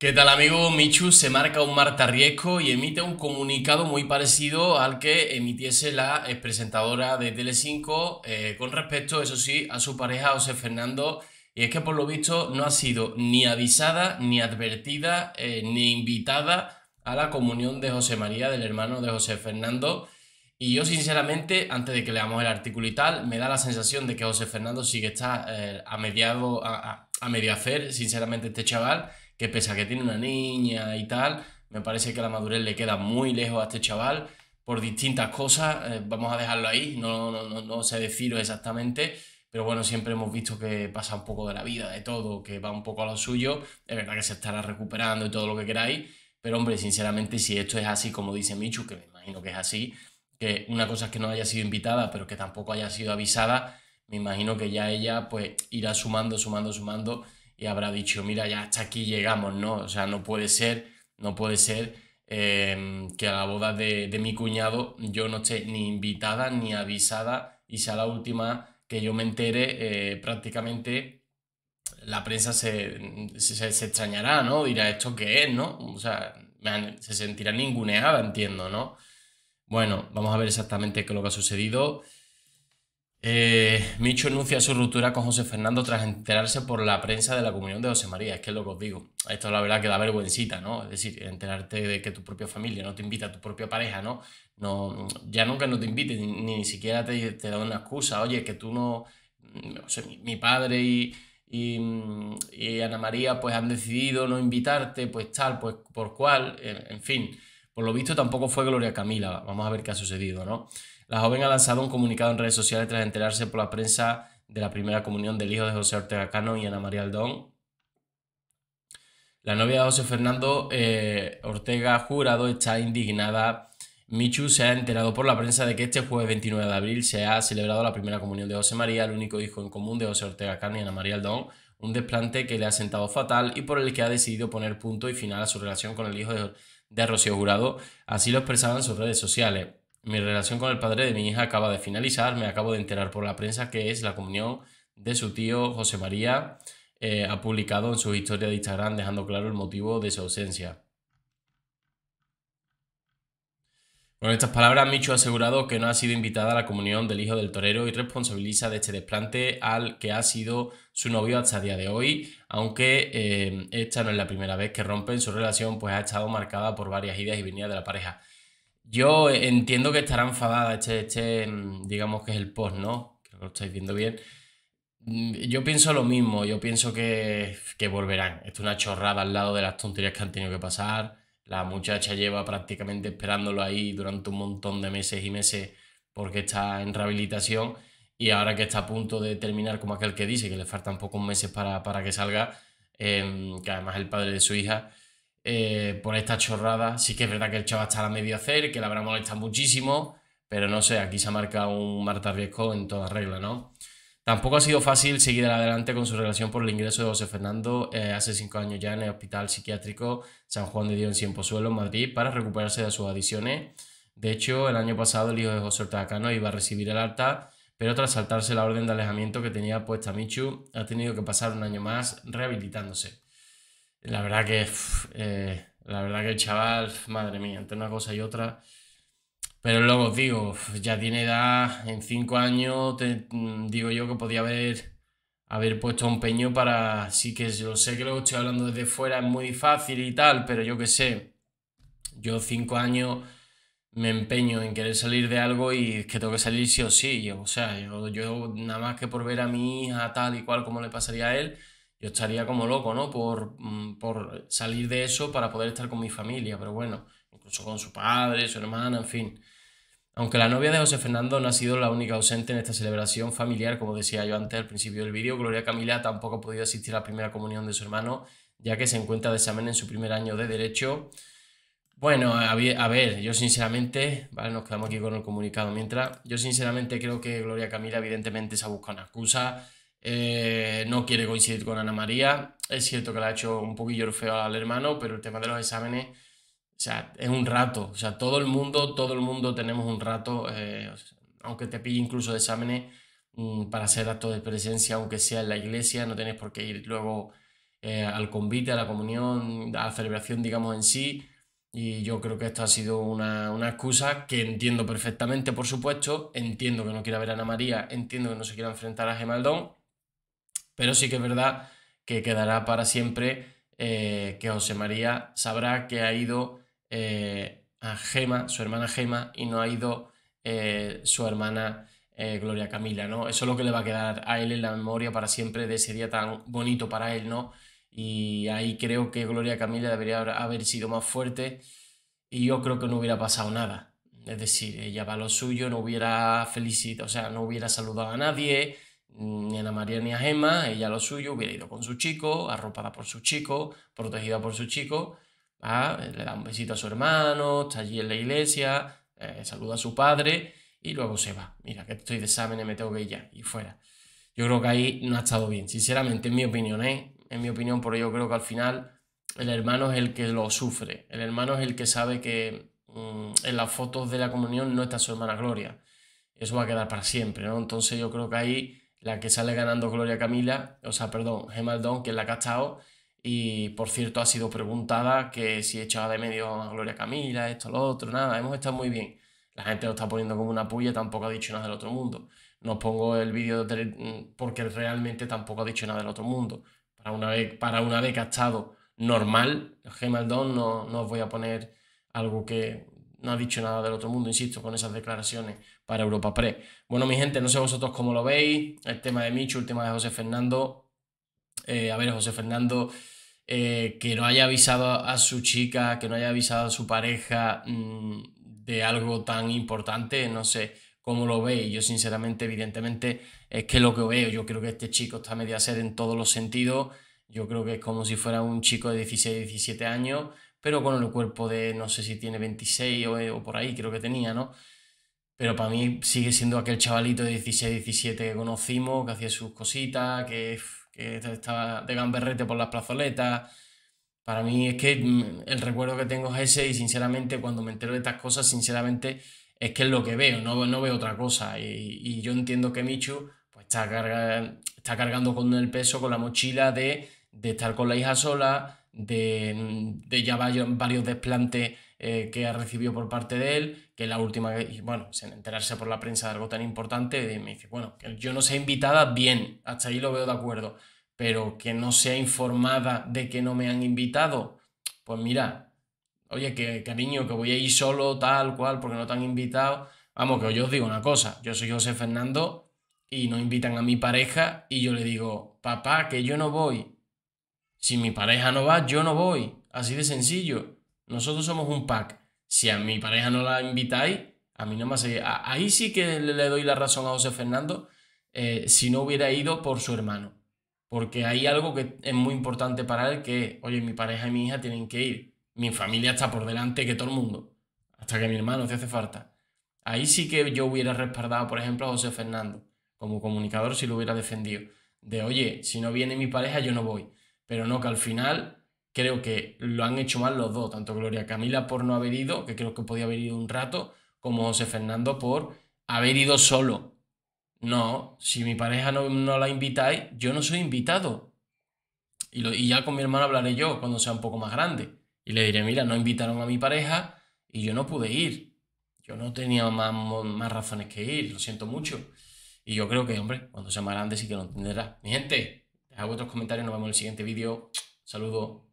¿Qué tal amigo? Michu se marca un Marta Riesco y emite un comunicado muy parecido al que emitiese la presentadora de Telecinco eh, con respecto, eso sí, a su pareja José Fernando. Y es que por lo visto no ha sido ni avisada, ni advertida, eh, ni invitada a la comunión de José María, del hermano de José Fernando. Y yo sinceramente, antes de que leamos el artículo y tal, me da la sensación de que José Fernando sigue está eh, a, mediado, a medio hacer, sinceramente, este chaval que pese a que tiene una niña y tal, me parece que la madurez le queda muy lejos a este chaval por distintas cosas. Eh, vamos a dejarlo ahí, no, no, no, no sé decirlo exactamente, pero bueno, siempre hemos visto que pasa un poco de la vida, de todo, que va un poco a lo suyo. Es verdad que se estará recuperando y todo lo que queráis, pero hombre, sinceramente, si esto es así, como dice Michu, que me imagino que es así, que una cosa es que no haya sido invitada, pero que tampoco haya sido avisada, me imagino que ya ella pues irá sumando, sumando, sumando y habrá dicho, mira, ya hasta aquí llegamos, ¿no? O sea, no puede ser, no puede ser em, que a la boda de, mi cuñado yo no esté ni invitada ni avisada y sea la última que yo me entere, eh, prácticamente la prensa se, extrañará, ¿no? Dirá, ¿esto qué es, no? O sea, se sentirá ninguneada, entiendo, ¿no? Bueno, vamos a ver exactamente qué es lo que ha sucedido. Eh, Micho anuncia su ruptura con José Fernando tras enterarse por la prensa de la comunión de José María. Es que es lo que os digo. Esto la verdad que da vergüencita, ¿no? Es decir, enterarte de que tu propia familia no te invita, a tu propia pareja, ¿no? no ya nunca no te invite, ni, ni siquiera te, te da una excusa. Oye, que tú no... no sé, mi, padre y, Ana María pues han decidido no invitarte, pues tal, pues por cual, en fin. Por lo visto tampoco fue Gloria Camila. Vamos a ver qué ha sucedido, ¿no? La joven ha lanzado un comunicado en redes sociales tras enterarse por la prensa de la primera comunión del hijo de José Ortega Cano y Ana María Aldón. La novia de José Fernando eh, Ortega Jurado está indignada. Michu se ha enterado por la prensa de que este jueves 29 de abril se ha celebrado la primera comunión de José María, el único hijo en común de José Ortega Cano y Ana María Aldón, un desplante que le ha sentado fatal y por el que ha decidido poner punto y final a su relación con el hijo de, de Rocío Jurado, así lo expresaba en sus redes sociales. Mi relación con el padre de mi hija acaba de finalizar. Me acabo de enterar por la prensa que es la comunión de su tío José María. Eh, ha publicado en su historia de Instagram dejando claro el motivo de su ausencia. Con estas palabras, Micho ha asegurado que no ha sido invitada a la comunión del hijo del torero y responsabiliza de este desplante al que ha sido su novio hasta el día de hoy, aunque eh, esta no es la primera vez que rompen su relación, pues ha estado marcada por varias idas y venidas de la pareja. Yo entiendo que estará enfadada este, este, mm, digamos que es el post, ¿no? Creo que lo estáis viendo bien. Mm, yo pienso lo mismo, yo pienso que, que volverán. es una chorrada al lado de las tonterías que han tenido que pasar. La muchacha lleva prácticamente esperándolo ahí durante un montón de meses y meses porque está en rehabilitación y ahora que está a punto de terminar, como aquel que dice, que le faltan pocos meses para, para que salga, em, que además el padre de su hija, eh, por esta chorrada. Sí que es verdad que el chaval está a medio hacer, que la habrá molestado muchísimo, pero no sé, aquí se ha marcado un Marta riesgo en toda regla, ¿no? Tampoco ha sido fácil seguir adelante con su relación por el ingreso de José Fernando eh, hace cinco años ya en el Hospital Psiquiátrico San Juan de Dios en Cien en Madrid, para recuperarse de sus adiciones. De hecho, el año pasado el hijo de José Ortacano iba a recibir el alta, pero tras saltarse la orden de alejamiento que tenía puesta Michu, ha tenido que pasar un año más rehabilitándose. La verdad que, eh, la verdad que el chaval, madre mía, entre una cosa y otra. Pero luego os digo, ya tiene edad, en cinco años, te, mm, digo yo que podía haber, haber puesto un peño para. Sí, que yo sé que lo estoy hablando desde fuera, es muy fácil y tal, pero yo qué sé. Yo cinco años me empeño en querer salir de algo y que tengo que salir sí o sí. o sea, yo, yo nada más que por ver a mi hija tal y cual Cómo le pasaría a él, yo estaría como loco, ¿no? Por, mm, por, salir de eso para poder estar con mi familia, pero bueno, incluso con su padre, su hermana, en fin. Aunque la novia de José Fernando no ha sido la única ausente en esta celebración familiar, como decía yo antes al principio del vídeo, Gloria Camila tampoco ha podido asistir a la primera comunión de su hermano, ya que se encuentra de examen en su primer año de Derecho. Bueno, a ver, yo sinceramente, vale, nos quedamos aquí con el comunicado. Mientras, yo sinceramente creo que Gloria Camila evidentemente se ha buscado una excusa, eh, no quiere coincidir con Ana María. Es cierto que le ha hecho un poquillo feo al hermano, pero el tema de los exámenes, o sea, es un rato. O sea, todo el mundo, todo el mundo tenemos un rato, eh, aunque te pille incluso exámenes mm, para hacer actos de presencia, aunque sea en la iglesia, no tienes por qué ir luego eh, al convite, a la comunión, a la celebración, digamos, en sí. Y yo creo que esto ha sido una, una, excusa que entiendo perfectamente, por supuesto. Entiendo que no quiera ver a Ana María, entiendo que no se quiera enfrentar a Gemaldón pero sí que es verdad que quedará para siempre eh, que José María sabrá que ha ido eh, a Gema, su hermana Gema, y no ha ido eh, su hermana Gloria Camila, ¿no? Eso es lo que le va a quedar a él en la memoria para siempre de ese día tan bonito para él, ¿no? Y ahí creo que Gloria Camila debería haber sido más fuerte y yo creo que no hubiera pasado nada. Es decir, ella va a lo suyo, no hubiera felicitado, o sea, no hubiera saludado a nadie, Mm, ni Ana María ni a Gemma, ella lo suyo, hubiera ido con su chico, arropada por su chico, protegida por su chico, ah, le da un besito a su hermano, está allí en la iglesia, eh, saluda a su padre y luego se va. Mira, que estoy de y me tengo que ir ya y fuera. Yo creo que ahí no ha estado bien, sinceramente, en mi opinión, ¿eh? En mi opinión, por yo creo que al final el hermano es el que lo sufre, el hermano es el que sabe que mm, en las fotos de la comunión no está su hermana Gloria. Eso va a quedar para siempre, ¿no? Entonces yo creo que ahí la que sale ganando Gloria Camila, o sea, perdón, Gemaldón, que es la que ha estado. Y por cierto, ha sido preguntada que si echaba de medio a Gloria Camila, esto, lo otro, nada, hemos estado muy bien. La gente lo está poniendo como una puya, tampoco ha dicho nada del otro mundo. No pongo el vídeo mm, porque realmente tampoco ha dicho nada del otro mundo. Para una vez, para una que ha estado normal, Gemaldon no, no os voy a poner algo que no ha dicho nada del otro mundo, insisto, con esas declaraciones para Europa Pre. Bueno, mi gente, no sé vosotros cómo lo veis, el tema de Michu, el tema de José Fernando. Eh, a ver, José Fernando, eh, que no haya avisado a su chica, que no haya avisado a su pareja mm, de algo tan importante, no sé cómo lo veis. Yo, sinceramente, evidentemente, es que lo que veo, yo creo que este chico está media sed en todos los sentidos. Yo creo que es como si fuera un chico de 16, 17 años pero con el cuerpo de no sé si tiene 26 o, por ahí, creo que tenía, ¿no? Pero para mí sigue siendo aquel chavalito de 16, 17 que conocimos, que hacía sus cositas, que, que estaba de gamberrete por las plazoletas. Para mí es que mm, el recuerdo que tengo es ese y sinceramente cuando me entero de estas cosas, sinceramente es que es lo que veo, no, no veo otra cosa. Y, y yo entiendo que Michu pues, está, carga, está cargando con el peso, con la mochila de, de estar con la hija sola, de, de ya varios, desplantes eh, que ha recibido por parte de él, que la última, bueno, sin enterarse por la prensa de algo tan importante, me dice, bueno, que yo no sea invitada, bien, hasta ahí lo veo de acuerdo, pero que no sea informada de que no me han invitado, pues mira, oye, que cariño, que voy a ir solo, tal cual, porque no te han invitado. Vamos, que yo os digo una cosa, yo soy José Fernando y no invitan a mi pareja y yo le digo, papá, que yo no voy. Si mi pareja no va, yo no voy. Así de sencillo. Nosotros somos un pack. Si a mi pareja no la invitáis, a mí no me hace... Ahí sí que le doy la razón a José Fernando eh, si no hubiera ido por su hermano. Porque hay algo que es muy importante para él, que oye, mi pareja y mi hija tienen que ir. Mi familia está por delante que todo el mundo. Hasta que mi hermano se hace falta. Ahí sí que yo hubiera respaldado, por ejemplo, a José Fernando como comunicador si lo hubiera defendido. De, oye, si no viene mi pareja, yo no voy pero no que al final creo que lo han hecho mal los dos, tanto Gloria Camila por no haber ido, que creo que podía haber ido un rato, como José Fernando por haber ido solo. No, si mi pareja no, la invitáis, yo no soy invitado. Y, ya con mi hermano hablaré yo cuando sea un poco más grande. Y le diré, mira, no invitaron a mi pareja y yo no pude ir. Yo no tenía más, más razones que ir, lo siento mucho. Y yo creo que, hombre, cuando sea más grande sí que lo entenderá. Mi gente, hago otros comentarios, nos vemos en el siguiente vídeo. saludo